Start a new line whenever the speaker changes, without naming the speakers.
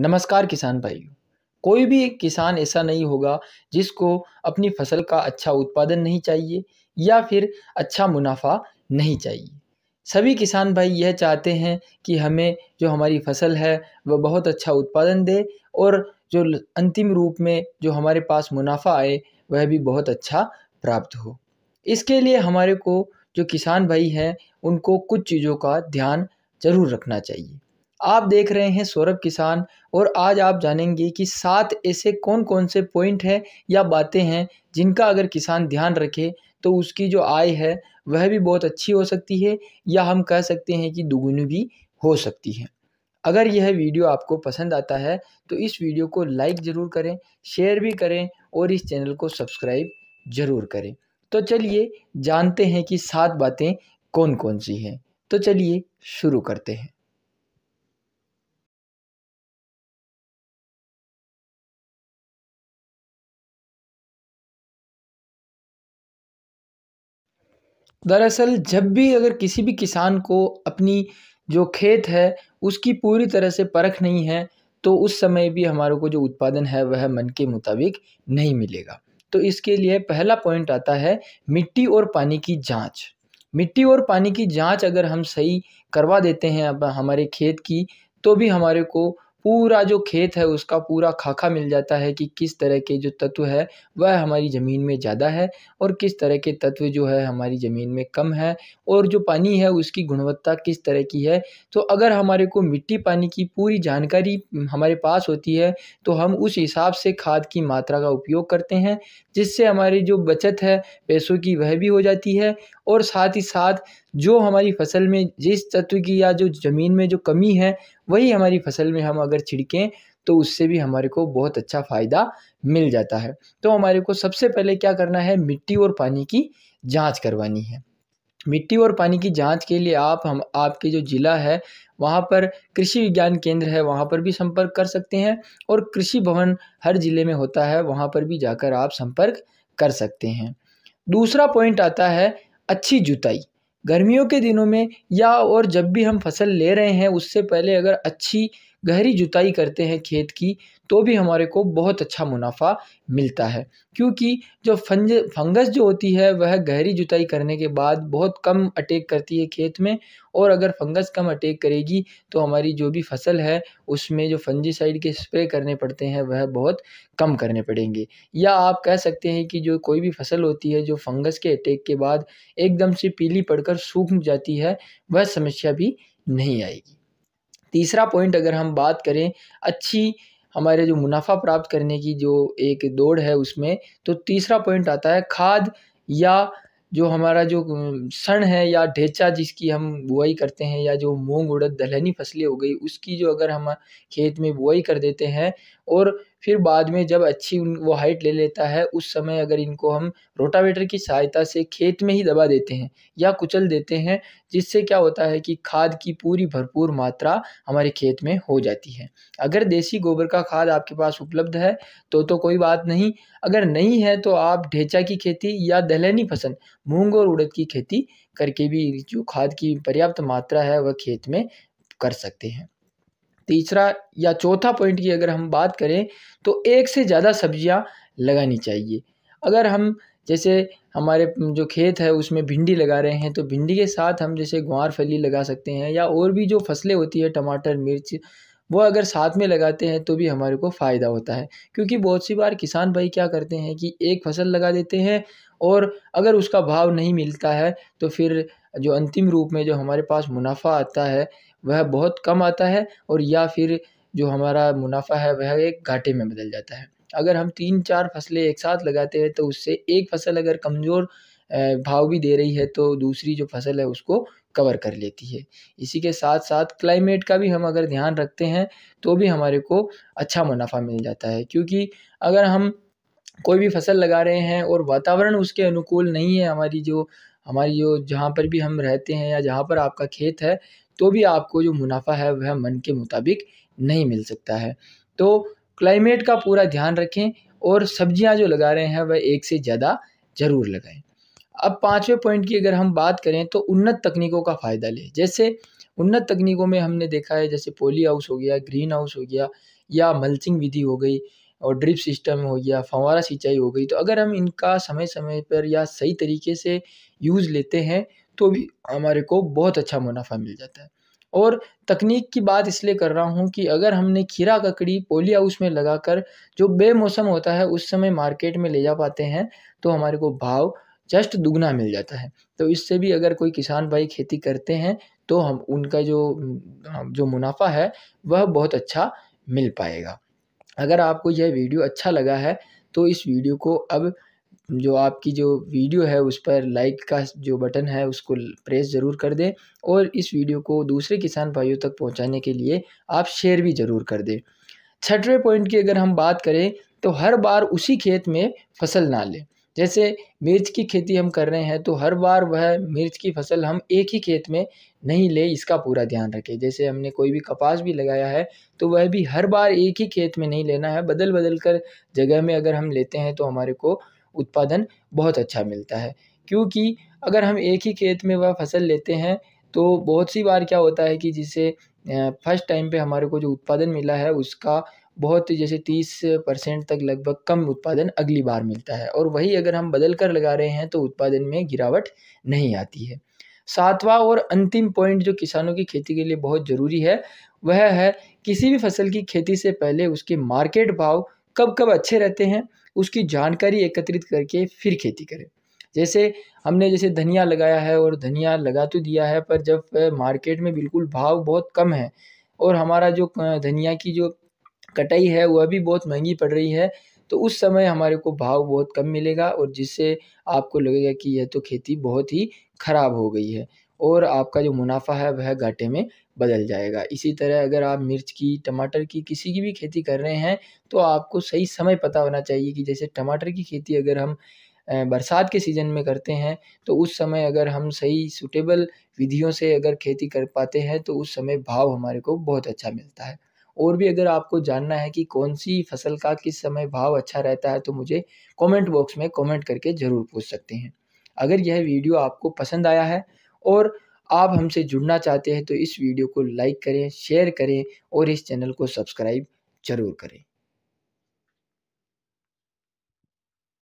नमस्कार किसान भाइयों कोई भी किसान ऐसा नहीं होगा जिसको अपनी फसल का अच्छा उत्पादन नहीं चाहिए या फिर अच्छा मुनाफा नहीं चाहिए सभी किसान भाई यह चाहते हैं कि हमें जो हमारी फसल है वह बहुत अच्छा उत्पादन दे और जो अंतिम रूप में जो हमारे पास मुनाफा आए वह भी बहुत अच्छा प्राप्त हो इसके लिए हमारे को जो किसान भाई हैं उनको कुछ चीज़ों का ध्यान ज़रूर रखना चाहिए आप देख रहे हैं सौरभ किसान और आज आप जानेंगे कि सात ऐसे कौन कौन से पॉइंट हैं या बातें हैं जिनका अगर किसान ध्यान रखे तो उसकी जो आय है वह भी बहुत अच्छी हो सकती है या हम कह सकते हैं कि दुगुनी भी हो सकती है अगर यह वीडियो आपको पसंद आता है तो इस वीडियो को लाइक ज़रूर करें शेयर भी करें और इस चैनल को सब्सक्राइब ज़रूर करें तो चलिए जानते हैं कि सात बातें कौन कौन सी हैं तो चलिए शुरू करते हैं दरअसल जब भी अगर किसी भी किसान को अपनी जो खेत है उसकी पूरी तरह से परख नहीं है तो उस समय भी हमारे को जो उत्पादन है वह मन के मुताबिक नहीं मिलेगा तो इसके लिए पहला पॉइंट आता है मिट्टी और पानी की जांच मिट्टी और पानी की जांच अगर हम सही करवा देते हैं अब हमारे खेत की तो भी हमारे को पूरा जो खेत है उसका पूरा खाका मिल जाता है कि किस तरह के जो तत्व है वह हमारी ज़मीन में ज़्यादा है और किस तरह के तत्व जो है हमारी ज़मीन में कम है और जो पानी है उसकी गुणवत्ता किस तरह की है तो अगर हमारे को मिट्टी पानी की पूरी जानकारी हमारे पास होती है तो हम उस हिसाब से खाद की मात्रा का उपयोग करते हैं जिससे हमारी जो बचत है पैसों की वह भी हो जाती है और साथ ही साथ जो हमारी फसल में जिस तत्व की या जो ज़मीन में जो कमी है वही हमारी फसल में हम अगर छिड़कें तो उससे भी हमारे को बहुत अच्छा फ़ायदा मिल जाता है तो हमारे को सबसे पहले क्या करना है मिट्टी और पानी की जाँच करवानी है मिट्टी और पानी की जांच के लिए आप हम आपके जो ज़िला है वहाँ पर कृषि विज्ञान केंद्र है वहाँ पर भी संपर्क कर सकते हैं और कृषि भवन हर ज़िले में होता है वहाँ पर भी जाकर आप संपर्क कर सकते हैं दूसरा पॉइंट आता है अच्छी जुताई गर्मियों के दिनों में या और जब भी हम फसल ले रहे हैं उससे पहले अगर अच्छी गहरी जुताई करते हैं खेत की तो भी हमारे को बहुत अच्छा मुनाफा मिलता है क्योंकि जो फंज फंगस जो होती है वह गहरी जुताई करने के बाद बहुत कम अटैक करती है खेत में और अगर फंगस कम अटैक करेगी तो हमारी जो भी फसल है उसमें जो फंजीसाइड के स्प्रे करने पड़ते हैं वह बहुत कम करने पड़ेंगे या आप कह सकते हैं कि जो कोई भी फसल होती है जो फंगस के अटैक के बाद एकदम से पीली पड़कर सूख जाती है वह समस्या भी नहीं आएगी तीसरा पॉइंट अगर हम बात करें अच्छी हमारे जो मुनाफा प्राप्त करने की जो एक दौड़ है उसमें तो तीसरा पॉइंट आता है खाद या जो हमारा जो सण है या ढेचा जिसकी हम बुआई करते हैं या जो मूंग उड़द दलहनी फसलें हो गई उसकी जो अगर हम खेत में बुआई कर देते हैं और फिर बाद में जब अच्छी उन वो हाइट ले लेता है उस समय अगर इनको हम रोटावेटर की सहायता से खेत में ही दबा देते हैं या कुचल देते हैं जिससे क्या होता है कि खाद की पूरी भरपूर मात्रा हमारे खेत में हो जाती है अगर देसी गोबर का खाद आपके पास उपलब्ध है तो तो कोई बात नहीं अगर नहीं है तो आप ढेचा की खेती या दलहनी फसल मूंग और उड़द की खेती करके भी जो खाद की पर्याप्त मात्रा है वह खेत में कर सकते हैं तीसरा या चौथा पॉइंट की अगर हम बात करें तो एक से ज़्यादा सब्जियां लगानी चाहिए अगर हम जैसे हमारे जो खेत है उसमें भिंडी लगा रहे हैं तो भिंडी के साथ हम जैसे ग्वार फली लगा सकते हैं या और भी जो फसलें होती है टमाटर मिर्च वो अगर साथ में लगाते हैं तो भी हमारे को फ़ायदा होता है क्योंकि बहुत सी बार किसान भाई क्या करते हैं कि एक फसल लगा देते हैं और अगर उसका भाव नहीं मिलता है तो फिर जो अंतिम रूप में जो हमारे पास मुनाफा आता है वह बहुत कम आता है और या फिर जो हमारा मुनाफ़ा है वह एक घाटे में बदल जाता है अगर हम तीन चार फसलें एक साथ लगाते हैं तो उससे एक फसल अगर कमज़ोर भाव भी दे रही है तो दूसरी जो फसल है उसको कवर कर लेती है इसी के साथ साथ क्लाइमेट का भी हम अगर ध्यान रखते हैं तो भी हमारे को अच्छा मुनाफा मिल जाता है क्योंकि अगर हम कोई भी फसल लगा रहे हैं और वातावरण उसके अनुकूल नहीं है हमारी जो हमारी जो जहाँ पर भी हम रहते हैं या जहाँ पर आपका खेत है तो भी आपको जो मुनाफा है वह मन के मुताबिक नहीं मिल सकता है तो क्लाइमेट का पूरा ध्यान रखें और सब्जियां जो लगा रहे हैं वह एक से ज़्यादा ज़रूर लगाएं अब पाँचवें पॉइंट की अगर हम बात करें तो उन्नत तकनीकों का फ़ायदा लें जैसे उन्नत तकनीकों में हमने देखा है जैसे पोली हाउस हो गया ग्रीन हाउस हो गया या मल्चिंग विधि हो गई और ड्रिप सिस्टम हो गया फंवारा सिंचाई हो गई तो अगर हम इनका समय समय पर या सही तरीके से यूज़ लेते हैं तो भी हमारे को बहुत अच्छा मुनाफा मिल जाता है और तकनीक की बात इसलिए कर रहा हूँ कि अगर हमने खीरा ककड़ी पोली हाउस में लगाकर जो बेमौसम होता है उस समय मार्केट में ले जा पाते हैं तो हमारे को भाव जस्ट दुगना मिल जाता है तो इससे भी अगर कोई किसान भाई खेती करते हैं तो हम उनका जो जो मुनाफा है वह बहुत अच्छा मिल पाएगा अगर आपको यह वीडियो अच्छा लगा है तो इस वीडियो को अब जो आपकी जो वीडियो है उस पर लाइक का जो बटन है उसको प्रेस ज़रूर कर दें और इस वीडियो को दूसरे किसान भाइयों तक पहुंचाने के लिए आप शेयर भी ज़रूर कर दें छठवें पॉइंट की अगर हम बात करें तो हर बार उसी खेत में फसल ना लें जैसे मिर्च की खेती हम कर रहे हैं तो हर बार वह मिर्च की फसल हम एक ही खेत में नहीं ले इसका पूरा ध्यान रखें जैसे हमने कोई भी कपास भी लगाया है तो वह भी हर बार एक ही खेत में नहीं लेना है बदल बदल कर जगह में अगर हम लेते हैं तो हमारे को उत्पादन बहुत अच्छा मिलता है क्योंकि अगर हम एक ही खेत में वह फसल लेते हैं तो बहुत सी बार क्या होता है कि जिसे फर्स्ट टाइम पे हमारे को जो उत्पादन मिला है उसका बहुत जैसे तीस परसेंट तक लगभग कम उत्पादन अगली बार मिलता है और वही अगर हम बदल कर लगा रहे हैं तो उत्पादन में गिरावट नहीं आती है सातवां और अंतिम पॉइंट जो किसानों की खेती के लिए बहुत ज़रूरी है वह है किसी भी फसल की खेती से पहले उसके मार्केट भाव कब कब अच्छे रहते हैं उसकी जानकारी एकत्रित करके फिर खेती करें जैसे हमने जैसे धनिया लगाया है और धनिया लगा तो दिया है पर जब मार्केट में बिल्कुल भाव बहुत कम है और हमारा जो धनिया की जो कटाई है वह भी बहुत महंगी पड़ रही है तो उस समय हमारे को भाव बहुत कम मिलेगा और जिससे आपको लगेगा कि यह तो खेती बहुत ही ख़राब हो गई है और आपका जो मुनाफा है वह घाटे में बदल जाएगा इसी तरह अगर आप मिर्च की टमाटर की किसी की भी खेती कर रहे हैं तो आपको सही समय पता होना चाहिए कि जैसे टमाटर की खेती अगर हम बरसात के सीज़न में करते हैं तो उस समय अगर हम सही सुटेबल विधियों से अगर खेती कर पाते हैं तो उस समय भाव हमारे को बहुत अच्छा मिलता है और भी अगर आपको जानना है कि कौन सी फसल का किस समय भाव अच्छा रहता है तो मुझे कमेंट बॉक्स में कमेंट करके ज़रूर पूछ सकते हैं अगर यह वीडियो आपको पसंद आया है और आप हमसे जुड़ना चाहते हैं तो इस वीडियो को लाइक करें शेयर करें और इस चैनल को सब्सक्राइब ज़रूर करें